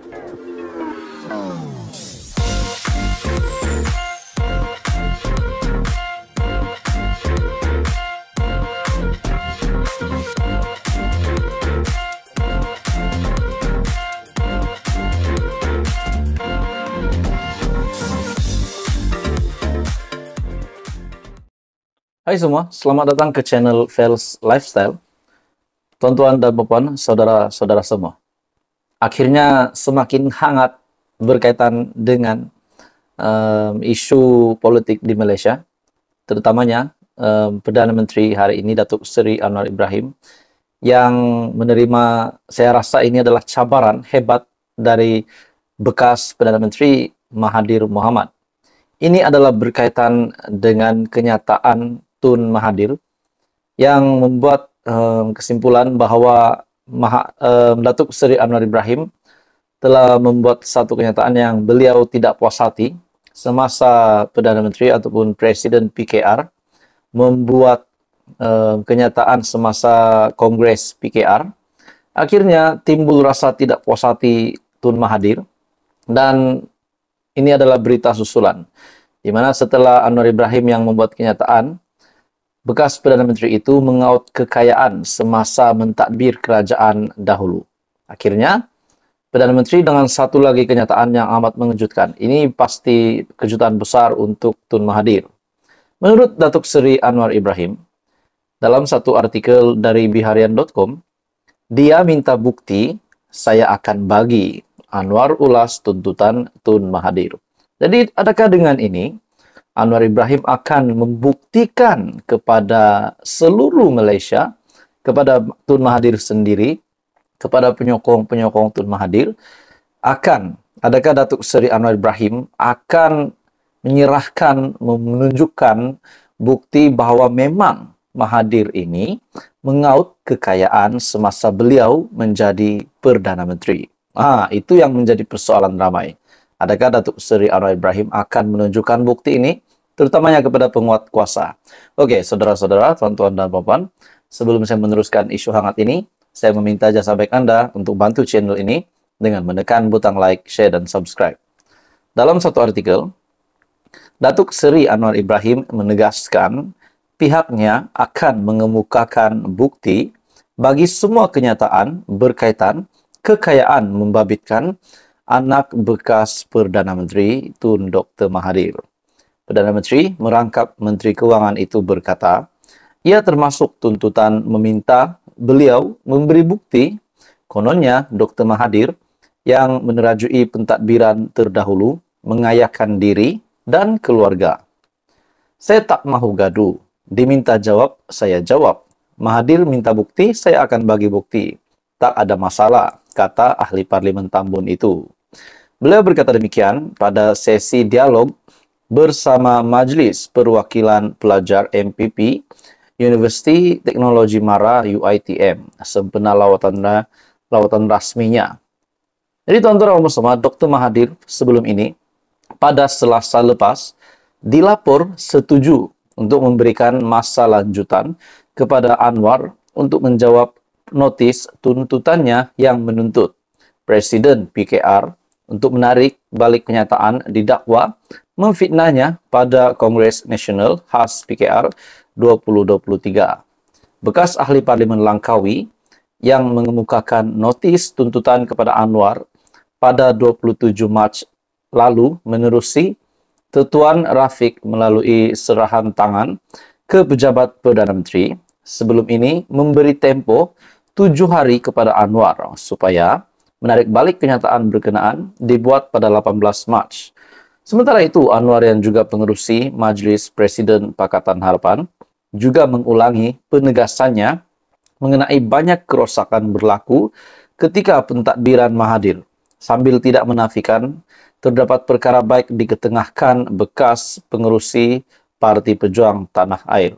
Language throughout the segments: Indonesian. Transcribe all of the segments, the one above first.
Hai semua, selamat datang ke channel Fels Lifestyle. Tuan-tuan dan puan, saudara-saudara semua akhirnya semakin hangat berkaitan dengan um, isu politik di Malaysia, terutamanya um, Perdana Menteri hari ini Datuk Seri Anwar Ibrahim yang menerima saya rasa ini adalah cabaran hebat dari bekas Perdana Menteri Mahathir Mohamad. Ini adalah berkaitan dengan kenyataan Tun Mahathir yang membuat um, kesimpulan bahwa Maha, uh, Datuk Seri Anwar Ibrahim telah membuat satu kenyataan yang beliau tidak puas hati semasa Perdana Menteri ataupun Presiden PKR membuat uh, kenyataan semasa Kongres PKR. Akhirnya timbul rasa tidak puas hati Tun Mahathir dan ini adalah berita susulan di mana setelah Anwar Ibrahim yang membuat kenyataan bekas Perdana Menteri itu mengaut kekayaan semasa mentadbir kerajaan dahulu. Akhirnya, Perdana Menteri dengan satu lagi kenyataan yang amat mengejutkan. Ini pasti kejutan besar untuk Tun Mahathir. Menurut Datuk Seri Anwar Ibrahim, dalam satu artikel dari biharian.com, dia minta bukti saya akan bagi Anwar ulas tuntutan Tun Mahathir. Jadi adakah dengan ini Anwar Ibrahim akan membuktikan kepada seluruh Malaysia, kepada Tun Mahathir sendiri, kepada penyokong-penyokong Tun Mahathir, akan, adakah Datuk Seri Anwar Ibrahim akan menyerahkan, menunjukkan bukti bahawa memang Mahathir ini mengaut kekayaan semasa beliau menjadi Perdana Menteri. Ah, itu yang menjadi persoalan ramai. Adakah Datuk Seri Anwar Ibrahim akan menunjukkan bukti ini, terutamanya kepada penguat kuasa? Oke, saudara-saudara, tuan-tuan dan puan, sebelum saya meneruskan isu hangat ini, saya meminta jasa baik Anda untuk bantu channel ini dengan menekan butang like, share, dan subscribe. Dalam satu artikel, Datuk Seri Anwar Ibrahim menegaskan pihaknya akan mengemukakan bukti bagi semua kenyataan berkaitan kekayaan membabitkan anak bekas Perdana Menteri Tun Dr. Mahathir. Perdana Menteri merangkap Menteri Kewangan itu berkata, ia termasuk tuntutan meminta beliau memberi bukti kononnya Dr. Mahathir yang menerajui pentadbiran terdahulu mengayakan diri dan keluarga. Saya tak mahu gaduh, diminta jawab, saya jawab. Mahathir minta bukti, saya akan bagi bukti. Tak ada masalah, kata ahli parlimen Tambun itu. Beliau berkata demikian pada sesi dialog bersama Majelis Perwakilan Pelajar MPP University Teknologi Mara UITM sempena lawatan lawatan rasminya. Jadi tuan-tuan dan semua, Dr. Mahathir sebelum ini pada Selasa lepas dilapor setuju untuk memberikan masa lanjutan kepada Anwar untuk menjawab notis tuntutannya yang menuntut Presiden PKR untuk menarik balik kenyataan didakwa memfitnahnya pada Kongres Nasional khas PKR 2023. Bekas ahli parlimen Langkawi yang mengemukakan notis tuntutan kepada Anwar pada 27 Mac lalu menerusi Tetuan Rafiq melalui serahan tangan ke pejabat Perdana Menteri sebelum ini memberi tempo tujuh hari kepada Anwar supaya menarik balik kenyataan berkenaan dibuat pada 18 Mac. Sementara itu, Anwar yang juga pengerusi Majlis Presiden Pakatan Harapan juga mengulangi penegasannya mengenai banyak kerosakan berlaku ketika pentadbiran Mahathir. Sambil tidak menafikan, terdapat perkara baik diketengahkan bekas pengerusi Parti Pejuang Tanah Air.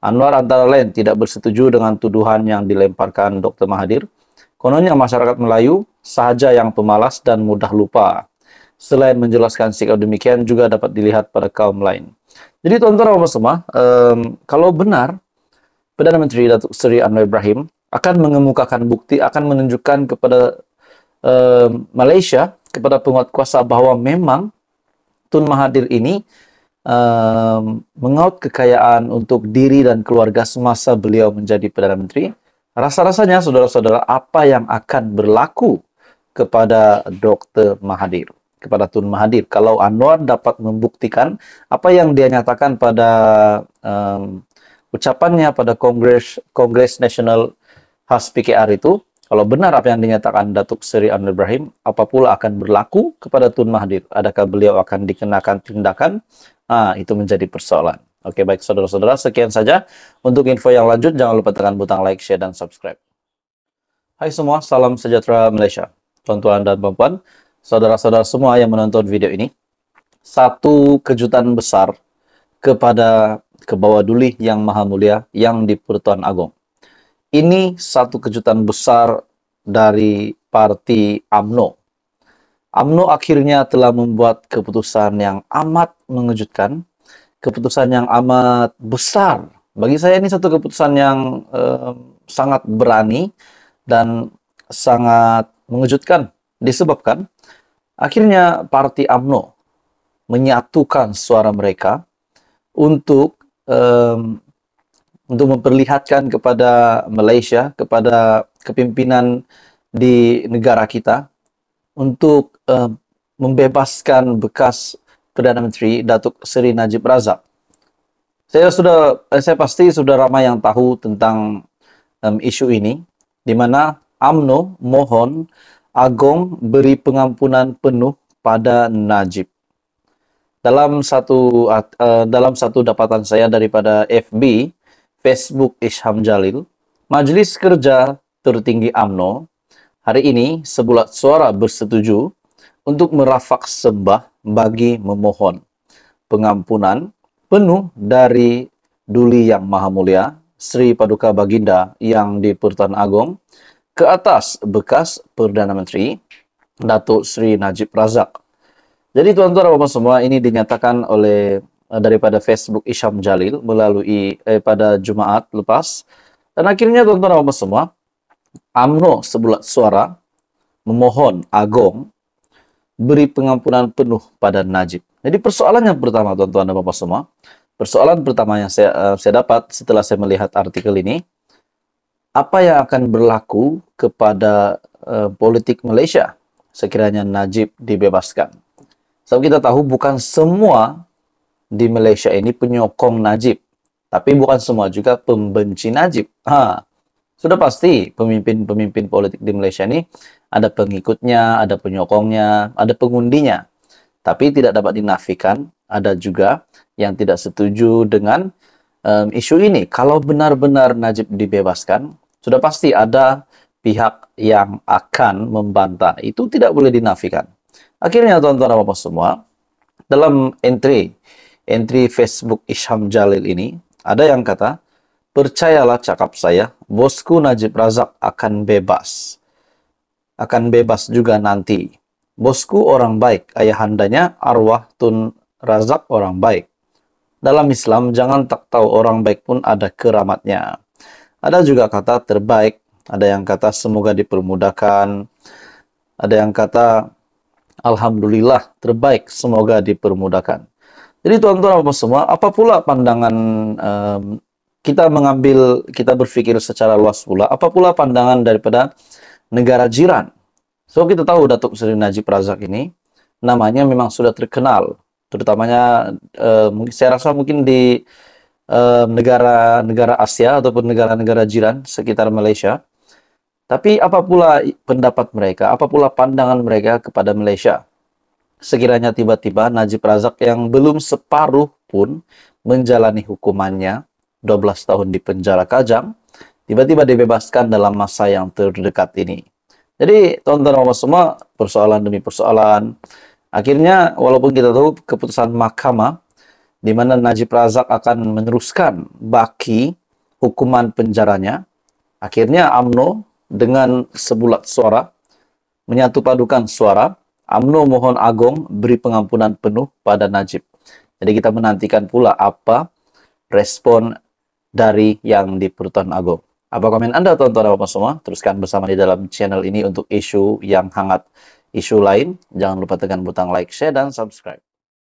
Anwar antara lain tidak bersetuju dengan tuduhan yang dilemparkan Dr. Mahathir. Kononnya masyarakat Melayu saja yang pemalas dan mudah lupa. Selain menjelaskan sikap demikian juga dapat dilihat pada kaum lain. Jadi tuan-tuan semua, um, kalau benar Perdana Menteri Datuk Seri Anwar Ibrahim akan mengemukakan bukti, akan menunjukkan kepada um, Malaysia, kepada penguat kuasa bahwa memang Tun Mahathir ini um, mengaut kekayaan untuk diri dan keluarga semasa beliau menjadi Perdana Menteri. Rasa-rasanya, saudara-saudara, apa yang akan berlaku kepada Dr. Mahadir kepada Tun Mahadir kalau Anwar dapat membuktikan apa yang dia nyatakan pada um, ucapannya pada Kongres Kongres Nasional Khas PKR itu kalau benar apa yang dinyatakan Datuk Seri Anwar Ibrahim apa pula akan berlaku kepada Tun Mahadir adakah beliau akan dikenakan tindakan ah itu menjadi persoalan Oke baik saudara-saudara sekian saja untuk info yang lanjut jangan lupa tekan butang like share dan subscribe Hai semua salam sejahtera Malaysia tuan-tuan dan perempuan, saudara-saudara semua yang menonton video ini, satu kejutan besar kepada duli yang maha mulia yang di Pertuan Agong. Ini satu kejutan besar dari parti AMNO. AMNO akhirnya telah membuat keputusan yang amat mengejutkan, keputusan yang amat besar. Bagi saya ini satu keputusan yang eh, sangat berani dan sangat mengejutkan disebabkan akhirnya parti AMNO menyatukan suara mereka untuk um, untuk memperlihatkan kepada Malaysia, kepada kepimpinan di negara kita untuk uh, membebaskan bekas Perdana Menteri Datuk Seri Najib Razak. Saya sudah eh, saya pasti sudah ramai yang tahu tentang um, isu ini di mana AMNO mohon Agong beri pengampunan penuh pada Najib. Dalam satu uh, dalam satu dapatan saya daripada FB Facebook Isham Jalil, Majelis Kerja Tertinggi AMNO hari ini sebulat suara bersetuju untuk merafak sembah bagi memohon pengampunan penuh dari Duli Yang Maha Mulia Sri Paduka Baginda yang di Pertan Agong ke atas bekas Perdana Menteri Datuk Sri Najib Razak. Jadi tuan-tuan dan semua ini dinyatakan oleh eh, daripada Facebook Isham Jalil melalui eh, pada Jumaat lepas dan akhirnya tuan-tuan dan semua AMNO sebulat suara memohon Agong beri pengampunan penuh pada Najib. Jadi persoalan yang pertama tuan-tuan dan bapak semua, persoalan pertama yang saya, uh, saya dapat setelah saya melihat artikel ini, apa yang akan berlaku kepada uh, politik Malaysia sekiranya Najib dibebaskan. Sebab kita tahu bukan semua di Malaysia ini penyokong Najib, tapi bukan semua juga pembenci Najib. Ha. Sudah pasti pemimpin-pemimpin politik di Malaysia ini ada pengikutnya, ada penyokongnya, ada pengundinya. Tapi tidak dapat dinafikan ada juga yang tidak setuju dengan um, isu ini. Kalau benar-benar Najib dibebaskan, sudah pasti ada pihak yang akan membantah itu tidak boleh dinafikan. Akhirnya tuan-tuan apa semua, dalam entry entry Facebook Isham Jalil ini ada yang kata percayalah cakap saya bosku Najib Razak akan bebas akan bebas juga nanti bosku orang baik ayahandanya arwah Tun Razak orang baik dalam Islam jangan tak tahu orang baik pun ada keramatnya ada juga kata terbaik ada yang kata semoga dipermudahkan, ada yang kata alhamdulillah terbaik, semoga dipermudahkan. Jadi tuan-tuan apa semua, apa pula pandangan um, kita mengambil kita berpikir secara luas pula, apa pula pandangan daripada negara jiran. So kita tahu Datuk Seri Najib Razak ini namanya memang sudah terkenal, terutamanya um, saya rasa mungkin di negara-negara um, Asia ataupun negara-negara jiran sekitar Malaysia tapi apa pula pendapat mereka, apa pula pandangan mereka kepada Malaysia? Sekiranya tiba-tiba Najib Razak yang belum separuh pun menjalani hukumannya 12 tahun di penjara Kajang, tiba-tiba dibebaskan dalam masa yang terdekat ini. Jadi tonton Allah semua persoalan demi persoalan. Akhirnya walaupun kita tahu keputusan mahkamah di mana Najib Razak akan meneruskan baki hukuman penjaranya, akhirnya AMNO dengan sebulat suara, menyatu padukan suara, AMNO mohon agung beri pengampunan penuh pada Najib. Jadi kita menantikan pula apa respon dari yang di Pertuan Agung. Apa komen Anda tonton apa semua? Teruskan bersama di dalam channel ini untuk isu yang hangat. Isu lain, jangan lupa tekan butang like, share, dan subscribe.